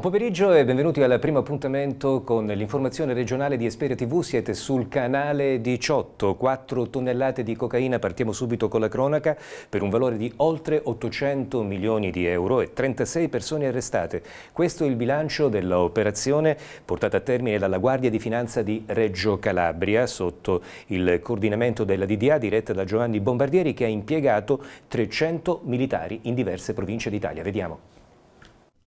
Buon pomeriggio e benvenuti al primo appuntamento con l'informazione regionale di Esperia TV. Siete sul canale 18, 4 tonnellate di cocaina. Partiamo subito con la cronaca per un valore di oltre 800 milioni di euro e 36 persone arrestate. Questo è il bilancio dell'operazione portata a termine dalla Guardia di Finanza di Reggio Calabria sotto il coordinamento della DDA diretta da Giovanni Bombardieri che ha impiegato 300 militari in diverse province d'Italia. Vediamo.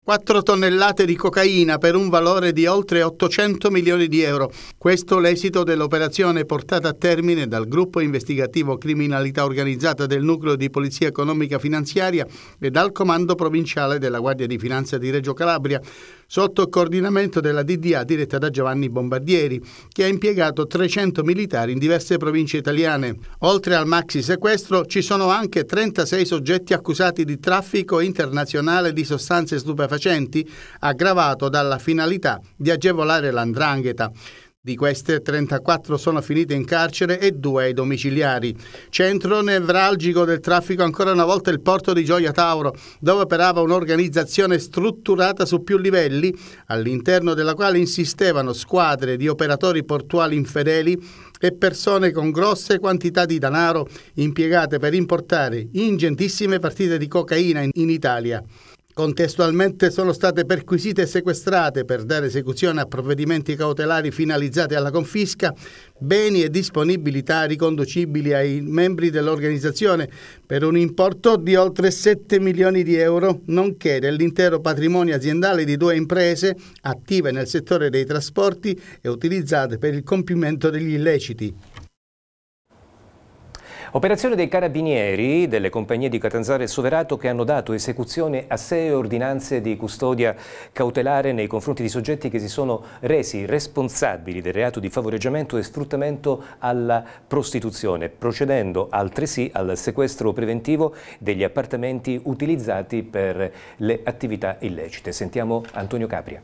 4 tonnellate di cocaina per un valore di oltre 800 milioni di euro. Questo l'esito dell'operazione portata a termine dal gruppo investigativo criminalità organizzata del nucleo di polizia economica finanziaria e dal comando provinciale della Guardia di Finanza di Reggio Calabria, sotto coordinamento della DDA diretta da Giovanni Bombardieri, che ha impiegato 300 militari in diverse province italiane. Oltre al maxi sequestro ci sono anche 36 soggetti accusati di traffico internazionale di sostanze stupefacenti facenti, aggravato dalla finalità di agevolare l'andrangheta. Di queste 34 sono finite in carcere e due ai domiciliari. Centro nevralgico del traffico ancora una volta il porto di Gioia Tauro, dove operava un'organizzazione strutturata su più livelli, all'interno della quale insistevano squadre di operatori portuali infedeli e persone con grosse quantità di denaro impiegate per importare ingentissime partite di cocaina in Italia. Contestualmente sono state perquisite e sequestrate per dare esecuzione a provvedimenti cautelari finalizzati alla confisca beni e disponibilità riconducibili ai membri dell'organizzazione per un importo di oltre 7 milioni di euro, nonché dell'intero patrimonio aziendale di due imprese attive nel settore dei trasporti e utilizzate per il compimento degli illeciti. Operazione dei carabinieri delle compagnie di Catanzaro e Soverato che hanno dato esecuzione a sei ordinanze di custodia cautelare nei confronti di soggetti che si sono resi responsabili del reato di favoreggiamento e sfruttamento alla prostituzione, procedendo altresì al sequestro preventivo degli appartamenti utilizzati per le attività illecite. Sentiamo Antonio Capria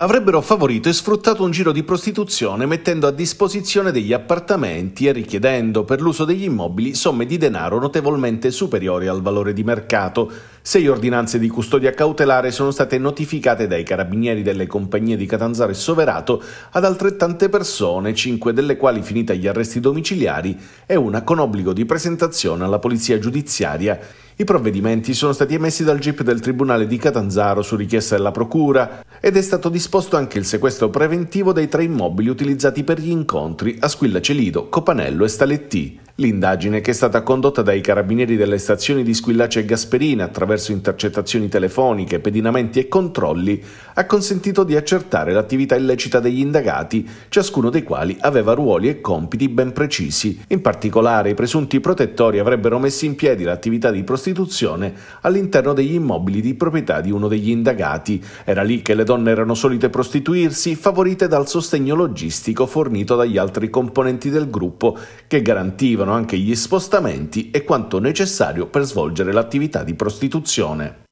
avrebbero favorito e sfruttato un giro di prostituzione mettendo a disposizione degli appartamenti e richiedendo per l'uso degli immobili somme di denaro notevolmente superiori al valore di mercato. Sei ordinanze di custodia cautelare sono state notificate dai carabinieri delle compagnie di Catanzaro e Soverato ad altrettante persone, cinque delle quali finite agli arresti domiciliari e una con obbligo di presentazione alla polizia giudiziaria. I provvedimenti sono stati emessi dal GIP del Tribunale di Catanzaro su richiesta della Procura ed è stato disposto anche il sequestro preventivo dei tre immobili utilizzati per gli incontri a Squilla Celido, Copanello e Staletti. L'indagine, che è stata condotta dai carabinieri delle stazioni di Squillace e Gasperina attraverso intercettazioni telefoniche, pedinamenti e controlli, ha consentito di accertare l'attività illecita degli indagati, ciascuno dei quali aveva ruoli e compiti ben precisi. In particolare, i presunti protettori avrebbero messo in piedi l'attività di prostituzione all'interno degli immobili di proprietà di uno degli indagati. Era lì che le donne erano solite prostituirsi, favorite dal sostegno logistico fornito dagli altri componenti del gruppo che garantivano prevedono anche gli spostamenti e quanto necessario per svolgere l'attività di prostituzione.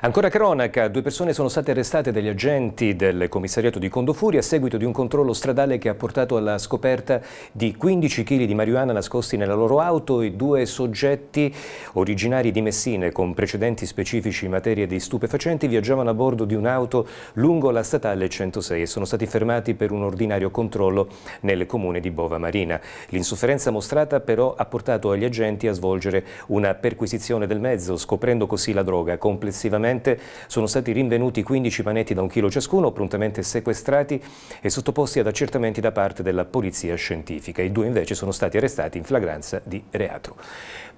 Ancora cronaca, due persone sono state arrestate dagli agenti del commissariato di Condofuri a seguito di un controllo stradale che ha portato alla scoperta di 15 kg di marijuana nascosti nella loro auto e due soggetti originari di Messine con precedenti specifici in materia di stupefacenti viaggiavano a bordo di un'auto lungo la statale 106 e sono stati fermati per un ordinario controllo nel comune di Bova Marina. L'insufferenza mostrata però ha portato agli agenti a svolgere una perquisizione del mezzo scoprendo così la droga complessivamente Recentemente sono stati rinvenuti 15 panetti da un chilo ciascuno, prontamente sequestrati e sottoposti ad accertamenti da parte della polizia scientifica. I due invece sono stati arrestati in flagranza di reato.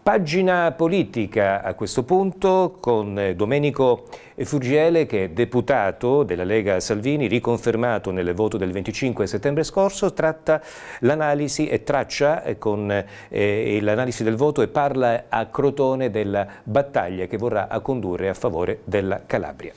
Pagina politica a questo punto con eh, Domenico Fugiele che è deputato della Lega Salvini, riconfermato nel voto del 25 settembre scorso, tratta l'analisi e traccia eh, con eh, l'analisi del voto e parla a Crotone della battaglia che vorrà condurre a favore della Calabria.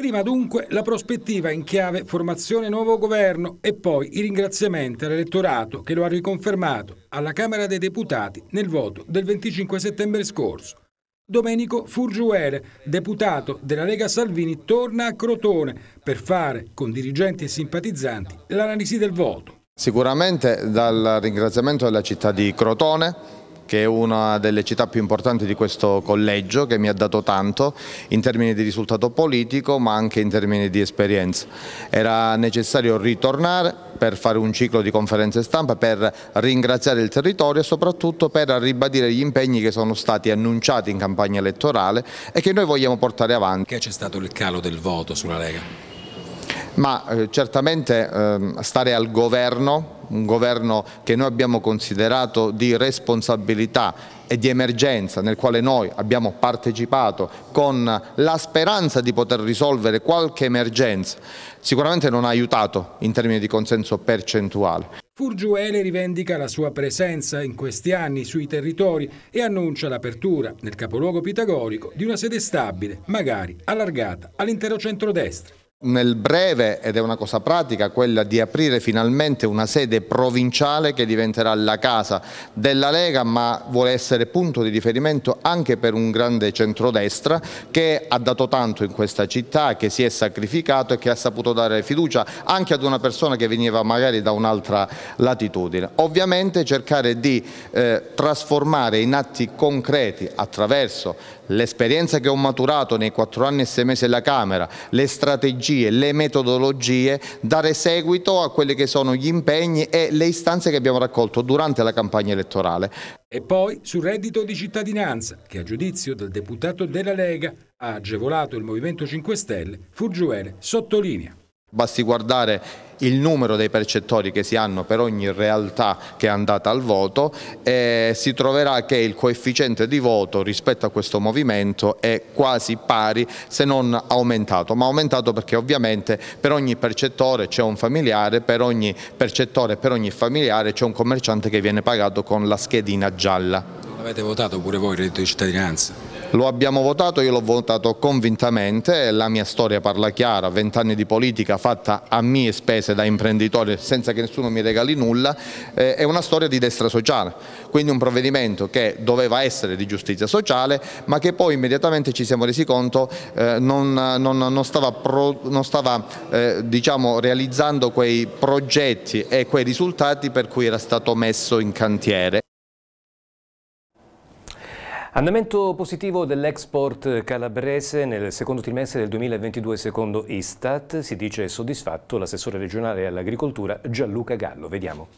Prima dunque la prospettiva in chiave formazione nuovo governo e poi i ringraziamenti all'elettorato che lo ha riconfermato alla Camera dei Deputati nel voto del 25 settembre scorso. Domenico Furgiuere, deputato della Lega Salvini, torna a Crotone per fare con dirigenti e simpatizzanti l'analisi del voto. Sicuramente dal ringraziamento della città di Crotone che è una delle città più importanti di questo collegio che mi ha dato tanto in termini di risultato politico ma anche in termini di esperienza. Era necessario ritornare per fare un ciclo di conferenze stampa, per ringraziare il territorio e soprattutto per ribadire gli impegni che sono stati annunciati in campagna elettorale e che noi vogliamo portare avanti. Perché c'è stato il calo del voto sulla Lega? ma eh, certamente eh, stare al governo, un governo che noi abbiamo considerato di responsabilità e di emergenza nel quale noi abbiamo partecipato con la speranza di poter risolvere qualche emergenza, sicuramente non ha aiutato in termini di consenso percentuale. Furgiuele rivendica la sua presenza in questi anni sui territori e annuncia l'apertura nel capoluogo pitagorico di una sede stabile, magari allargata all'intero centrodestra nel breve, ed è una cosa pratica, quella di aprire finalmente una sede provinciale che diventerà la casa della Lega, ma vuole essere punto di riferimento anche per un grande centrodestra che ha dato tanto in questa città, che si è sacrificato e che ha saputo dare fiducia anche ad una persona che veniva magari da un'altra latitudine. Ovviamente cercare di eh, trasformare in atti concreti attraverso L'esperienza che ho maturato nei quattro anni e sei mesi alla Camera, le strategie, le metodologie, dare seguito a quelli che sono gli impegni e le istanze che abbiamo raccolto durante la campagna elettorale. E poi sul reddito di cittadinanza, che a giudizio del deputato della Lega ha agevolato il Movimento 5 Stelle, Furgiuele sottolinea. Basti guardare il numero dei percettori che si hanno per ogni realtà che è andata al voto e si troverà che il coefficiente di voto rispetto a questo movimento è quasi pari se non aumentato, ma aumentato perché ovviamente per ogni percettore c'è un familiare, per ogni percettore, per ogni familiare c'è un commerciante che viene pagato con la schedina gialla. Avete votato pure voi il reddito di cittadinanza? Lo abbiamo votato, io l'ho votato convintamente, la mia storia parla chiara, vent'anni di politica fatta a mie spese da imprenditore senza che nessuno mi regali nulla, eh, è una storia di destra sociale, quindi un provvedimento che doveva essere di giustizia sociale ma che poi immediatamente ci siamo resi conto eh, non, non, non, stava, pro, non stava eh, diciamo, realizzando quei progetti e quei risultati per cui era stato messo in cantiere. Andamento positivo dell'export calabrese nel secondo trimestre del 2022 secondo Istat, si dice soddisfatto l'assessore regionale all'agricoltura Gianluca Gallo. Vediamo.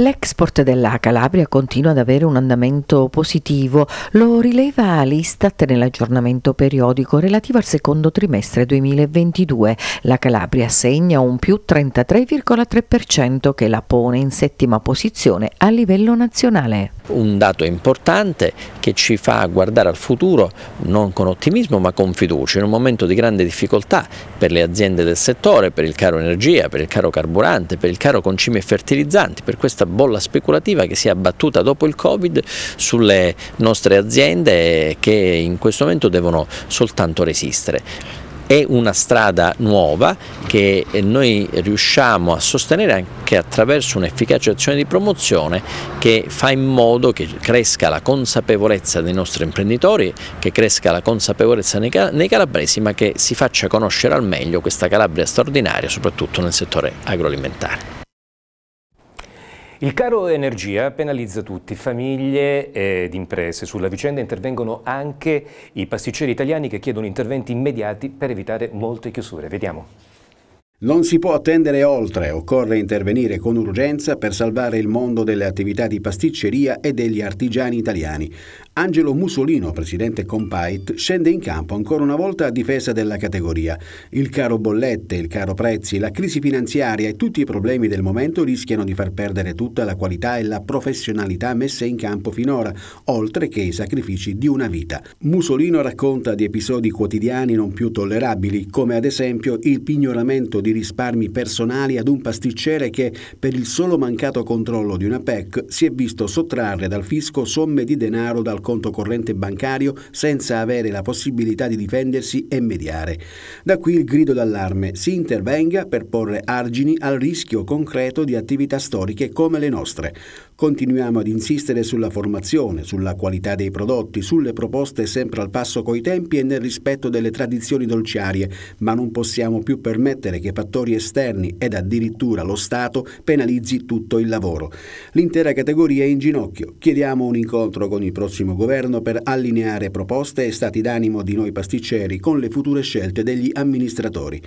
L'export della Calabria continua ad avere un andamento positivo, lo rileva l'Istat nell'aggiornamento periodico relativo al secondo trimestre 2022. La Calabria segna un più 33,3% che la pone in settima posizione a livello nazionale. Un dato importante che ci fa guardare al futuro non con ottimismo ma con fiducia, in un momento di grande difficoltà per le aziende del settore, per il caro energia, per il caro carburante, per il caro concime e fertilizzanti, per questa questa bolla speculativa che si è abbattuta dopo il Covid sulle nostre aziende che in questo momento devono soltanto resistere è una strada nuova che noi riusciamo a sostenere anche attraverso un'efficace azione di promozione che fa in modo che cresca la consapevolezza dei nostri imprenditori, che cresca la consapevolezza nei calabresi ma che si faccia conoscere al meglio questa Calabria straordinaria soprattutto nel settore agroalimentare. Il caro energia penalizza tutti, famiglie ed imprese. Sulla vicenda intervengono anche i pasticceri italiani che chiedono interventi immediati per evitare molte chiusure. Vediamo. Non si può attendere oltre, occorre intervenire con urgenza per salvare il mondo delle attività di pasticceria e degli artigiani italiani. Angelo Musolino, presidente Compait, scende in campo ancora una volta a difesa della categoria. Il caro bollette, il caro prezzi, la crisi finanziaria e tutti i problemi del momento rischiano di far perdere tutta la qualità e la professionalità messe in campo finora, oltre che i sacrifici di una vita. Musolino racconta di episodi quotidiani non più tollerabili, come ad esempio il pignoramento di risparmi personali ad un pasticcere che, per il solo mancato controllo di una PEC, si è visto sottrarre dal fisco somme di denaro dal conto corrente bancario senza avere la possibilità di difendersi e mediare. Da qui il grido d'allarme, si intervenga per porre argini al rischio concreto di attività storiche come le nostre. Continuiamo ad insistere sulla formazione, sulla qualità dei prodotti, sulle proposte sempre al passo coi tempi e nel rispetto delle tradizioni dolciarie, ma non possiamo più permettere che fattori esterni ed addirittura lo Stato penalizzi tutto il lavoro. L'intera categoria è in ginocchio. Chiediamo un incontro con il prossimo governo per allineare proposte e stati d'animo di noi pasticceri con le future scelte degli amministratori.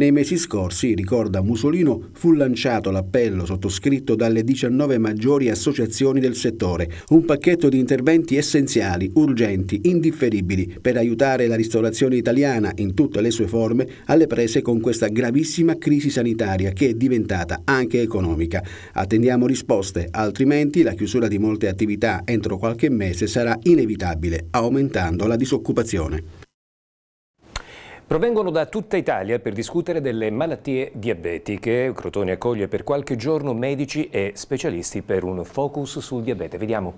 Nei mesi scorsi, ricorda Musolino, fu lanciato l'appello sottoscritto dalle 19 maggiori associazioni del settore, un pacchetto di interventi essenziali, urgenti, indifferibili, per aiutare la ristorazione italiana in tutte le sue forme alle prese con questa gravissima crisi sanitaria che è diventata anche economica. Attendiamo risposte, altrimenti la chiusura di molte attività entro qualche mese sarà inevitabile, aumentando la disoccupazione. Provengono da tutta Italia per discutere delle malattie diabetiche. Crotone accoglie per qualche giorno medici e specialisti per un focus sul diabete. Vediamo.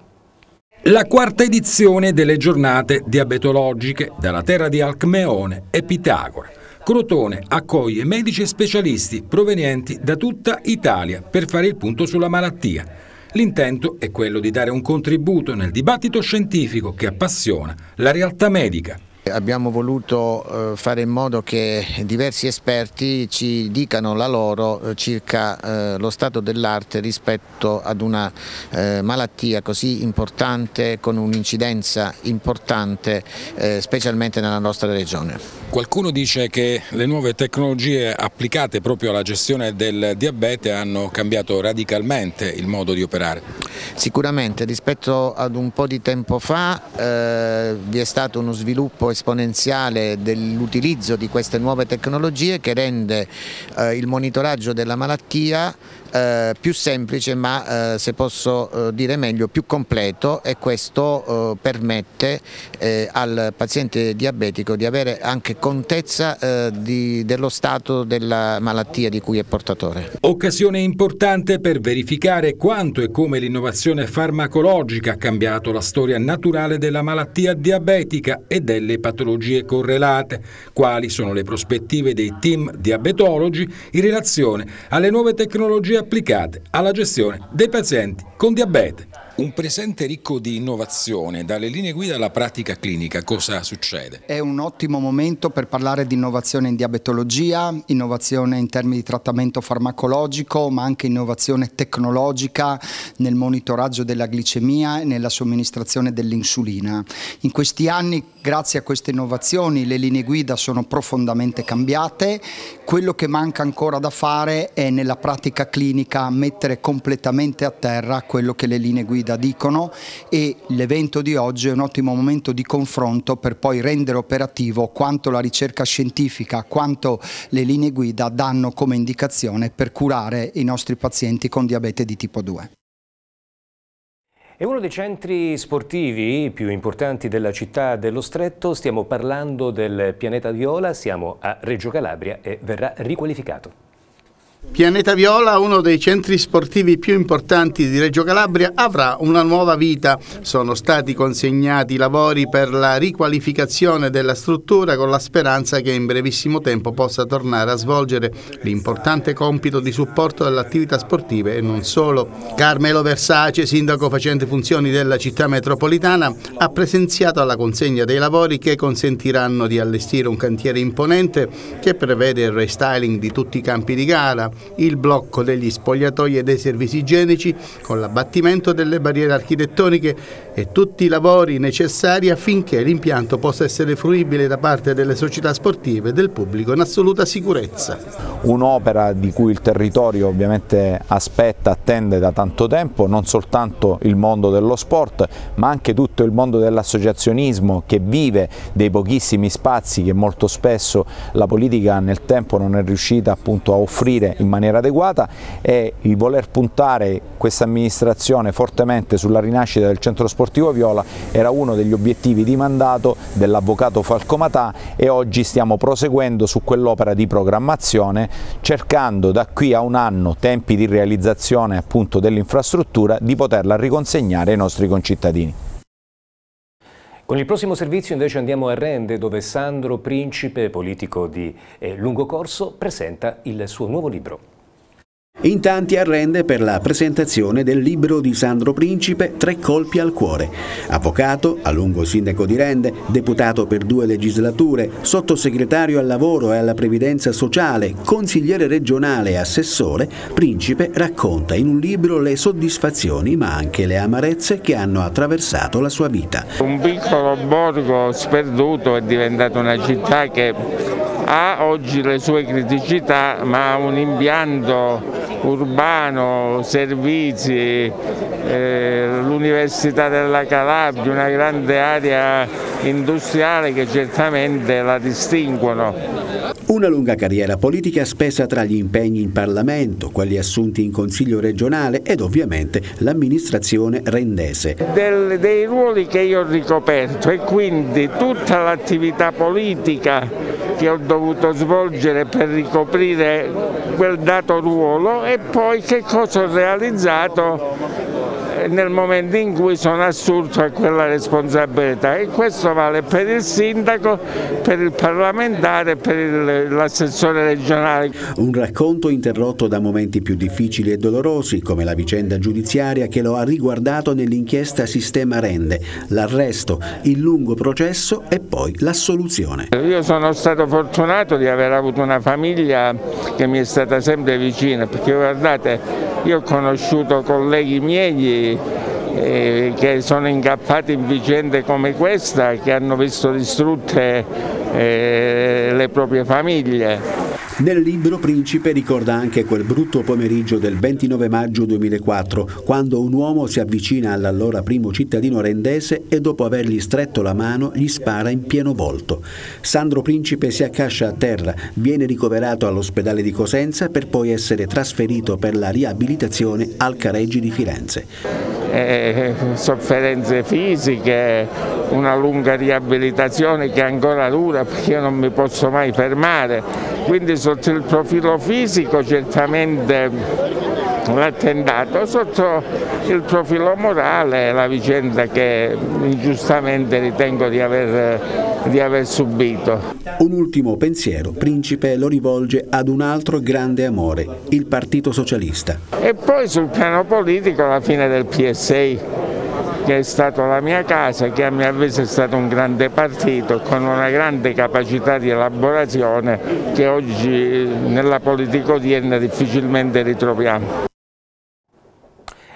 La quarta edizione delle giornate diabetologiche dalla terra di Alcmeone e Pitagora. Crotone accoglie medici e specialisti provenienti da tutta Italia per fare il punto sulla malattia. L'intento è quello di dare un contributo nel dibattito scientifico che appassiona la realtà medica. Abbiamo voluto eh, fare in modo che diversi esperti ci dicano la loro eh, circa eh, lo stato dell'arte rispetto ad una malattia così importante con un'incidenza importante specialmente nella nostra regione. Qualcuno dice che le nuove tecnologie applicate proprio alla gestione del diabete hanno cambiato radicalmente il modo di operare. Sicuramente rispetto ad un po' di tempo fa eh, vi è stato uno sviluppo esponenziale dell'utilizzo di queste nuove tecnologie che rende eh, il monitoraggio della malattia eh, più semplice ma eh, se posso eh, dire meglio più completo e questo eh, permette eh, al paziente diabetico di avere anche contezza eh, di, dello stato della malattia di cui è portatore. Occasione importante per verificare quanto e come l'innovazione farmacologica ha cambiato la storia naturale della malattia diabetica e delle patologie correlate, quali sono le prospettive dei team diabetologi in relazione alle nuove tecnologie applicate alla gestione dei pazienti con diabete. Un presente ricco di innovazione, dalle linee guida alla pratica clinica, cosa succede? È un ottimo momento per parlare di innovazione in diabetologia, innovazione in termini di trattamento farmacologico, ma anche innovazione tecnologica nel monitoraggio della glicemia e nella somministrazione dell'insulina. In questi anni, grazie a queste innovazioni, le linee guida sono profondamente cambiate. Quello che manca ancora da fare è nella pratica clinica mettere completamente a terra quello che le linee guida solida dicono e l'evento di oggi è un ottimo momento di confronto per poi rendere operativo quanto la ricerca scientifica, quanto le linee guida danno come indicazione per curare i nostri pazienti con diabete di tipo 2. È uno dei centri sportivi più importanti della città dello Stretto, stiamo parlando del Pianeta Viola, siamo a Reggio Calabria e verrà riqualificato. Pianeta Viola, uno dei centri sportivi più importanti di Reggio Calabria, avrà una nuova vita. Sono stati consegnati lavori per la riqualificazione della struttura con la speranza che in brevissimo tempo possa tornare a svolgere l'importante compito di supporto delle attività sportive e non solo. Carmelo Versace, sindaco facente funzioni della città metropolitana, ha presenziato alla consegna dei lavori che consentiranno di allestire un cantiere imponente che prevede il restyling di tutti i campi di gara, il blocco degli spogliatoi e dei servizi igienici con l'abbattimento delle barriere architettoniche e tutti i lavori necessari affinché l'impianto possa essere fruibile da parte delle società sportive e del pubblico in assoluta sicurezza. Un'opera di cui il territorio ovviamente aspetta, attende da tanto tempo, non soltanto il mondo dello sport ma anche tutto il mondo dell'associazionismo che vive dei pochissimi spazi che molto spesso la politica nel tempo non è riuscita appunto a offrire in maniera adeguata e il voler puntare questa amministrazione fortemente sulla rinascita del centro sportivo Viola era uno degli obiettivi di mandato dell'avvocato Falcomatà e oggi stiamo proseguendo su quell'opera di programmazione cercando da qui a un anno tempi di realizzazione dell'infrastruttura di poterla riconsegnare ai nostri concittadini. Con il prossimo servizio invece andiamo a Rende dove Sandro Principe, politico di eh, lungo corso, presenta il suo nuovo libro. In tanti arrende per la presentazione del libro di Sandro Principe Tre colpi al cuore. Avvocato, a lungo sindaco di Rende, deputato per due legislature, sottosegretario al lavoro e alla previdenza sociale, consigliere regionale e assessore, Principe racconta in un libro le soddisfazioni ma anche le amarezze che hanno attraversato la sua vita. Un piccolo borgo sperduto è diventato una città che ha oggi le sue criticità ma ha un impianto urbano, servizi, eh, l'Università della Calabria, una grande area industriale che certamente la distinguono. Una lunga carriera politica spesa tra gli impegni in Parlamento, quelli assunti in Consiglio regionale ed ovviamente l'amministrazione rendese. Del, dei ruoli che io ho ricoperto e quindi tutta l'attività politica che ho dovuto svolgere per ricoprire quel dato ruolo e poi che cosa ho realizzato nel momento in cui sono assurto a quella responsabilità e questo vale per il sindaco, per il parlamentare e per l'assessore regionale. Un racconto interrotto da momenti più difficili e dolorosi come la vicenda giudiziaria che lo ha riguardato nell'inchiesta Sistema Rende, l'arresto, il lungo processo e poi l'assoluzione. Io sono stato fortunato di aver avuto una famiglia che mi è stata sempre vicina perché guardate io ho conosciuto colleghi miei eh, che, sono incappati in vicende come questa, che hanno visto distrutte eh, le proprie famiglie. Nel libro Principe ricorda anche quel brutto pomeriggio del 29 maggio 2004, quando un uomo si avvicina all'allora primo cittadino rendese e dopo avergli stretto la mano gli spara in pieno volto. Sandro Principe si accascia a terra, viene ricoverato all'ospedale di Cosenza per poi essere trasferito per la riabilitazione al Careggi di Firenze. Eh, eh sofferenze fisiche, una lunga riabilitazione che ancora dura perché io non mi posso mai fermare, quindi sotto il profilo fisico certamente l'attentato, sotto il profilo morale la vicenda che ingiustamente ritengo di aver, di aver subito. Un ultimo pensiero, Principe lo rivolge ad un altro grande amore, il Partito Socialista. E poi sul piano politico la fine del PSI che è stata la mia casa, che a mio avviso è stato un grande partito con una grande capacità di elaborazione che oggi eh, nella politica odierna difficilmente ritroviamo.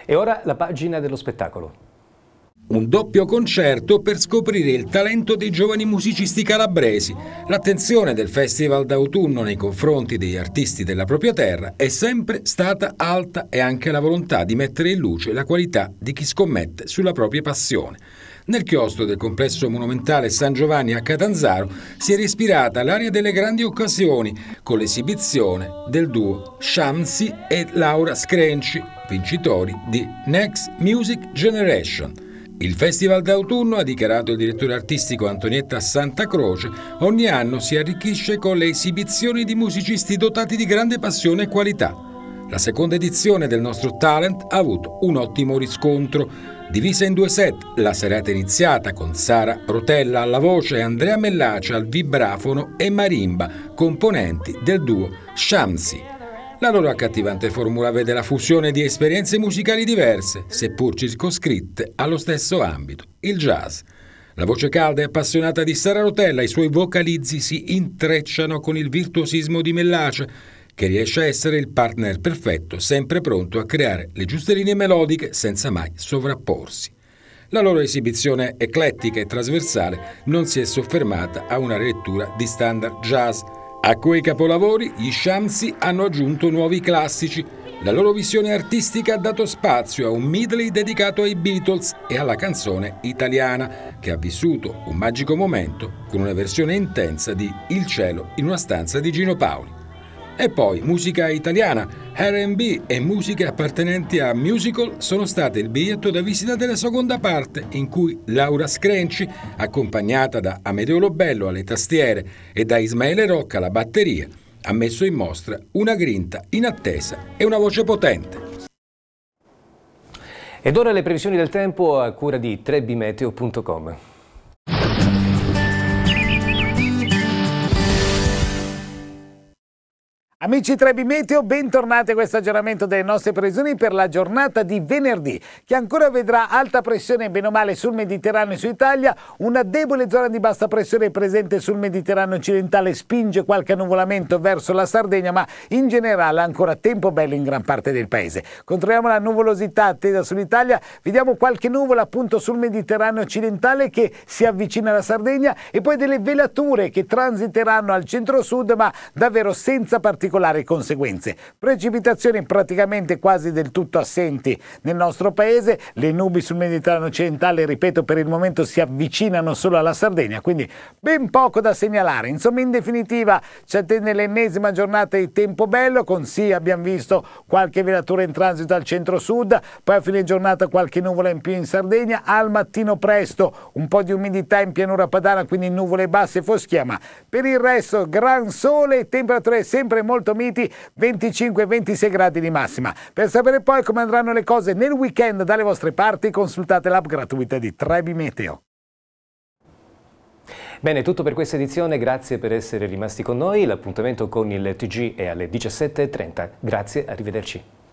E ora la pagina dello spettacolo. Un doppio concerto per scoprire il talento dei giovani musicisti calabresi. L'attenzione del Festival d'autunno nei confronti degli artisti della propria terra è sempre stata alta e anche la volontà di mettere in luce la qualità di chi scommette sulla propria passione. Nel chiostro del complesso monumentale San Giovanni a Catanzaro si è respirata l'aria delle grandi occasioni con l'esibizione del duo Shamsi e Laura Screnci, vincitori di Next Music Generation. Il Festival d'autunno, ha dichiarato il direttore artistico Antonietta Santa Croce, ogni anno si arricchisce con le esibizioni di musicisti dotati di grande passione e qualità. La seconda edizione del nostro talent ha avuto un ottimo riscontro. Divisa in due set, la serata iniziata con Sara Rotella alla voce e Andrea Mellace al vibrafono e marimba, componenti del duo Shamsi. La loro accattivante formula vede la fusione di esperienze musicali diverse, seppur circoscritte allo stesso ambito, il jazz. La voce calda e appassionata di Sara Rotella, i suoi vocalizzi si intrecciano con il virtuosismo di Mellace, che riesce a essere il partner perfetto, sempre pronto a creare le giuste linee melodiche senza mai sovrapporsi. La loro esibizione eclettica e trasversale non si è soffermata a una lettura di standard jazz, a quei capolavori gli Shamsi hanno aggiunto nuovi classici. La loro visione artistica ha dato spazio a un medley dedicato ai Beatles e alla canzone italiana, che ha vissuto un magico momento con una versione intensa di Il cielo in una stanza di Gino Paoli. E poi musica italiana, RB e musiche appartenenti a musical sono state il biglietto da visita della seconda parte, in cui Laura Screnci, accompagnata da Amedeo Lobello alle tastiere e da Ismaele Rocca alla batteria, ha messo in mostra una grinta inattesa e una voce potente. Ed ora le previsioni del tempo a cura di trebbimeteo.com. Amici Trebi Meteo, bentornati a questo aggiornamento delle nostre previsioni per la giornata di venerdì, che ancora vedrà alta pressione bene o male sul Mediterraneo e su Italia, una debole zona di bassa pressione presente sul Mediterraneo occidentale spinge qualche annuvolamento verso la Sardegna, ma in generale ancora tempo bello in gran parte del paese. Controlliamo la nuvolosità attesa sull'Italia, vediamo qualche nuvola appunto sul Mediterraneo occidentale che si avvicina alla Sardegna e poi delle velature che transiteranno al centro-sud, ma davvero senza particolare particolari conseguenze. Precipitazioni praticamente quasi del tutto assenti nel nostro paese, le nubi sul Mediterraneo occidentale, ripeto, per il momento si avvicinano solo alla Sardegna, quindi ben poco da segnalare. Insomma, in definitiva ci attende l'ennesima giornata di tempo bello, con sì abbiamo visto qualche velatura in transito al centro-sud, poi a fine giornata qualche nuvola in più in Sardegna, al mattino presto un po' di umidità in pianura padana, quindi nuvole basse e foschia, ma per il resto gran sole e temperature sempre molto molto miti, 25-26 gradi di massima. Per sapere poi come andranno le cose nel weekend dalle vostre parti, consultate l'app gratuita di Trebi Meteo. Bene, tutto per questa edizione, grazie per essere rimasti con noi, l'appuntamento con il TG è alle 17.30, grazie, arrivederci.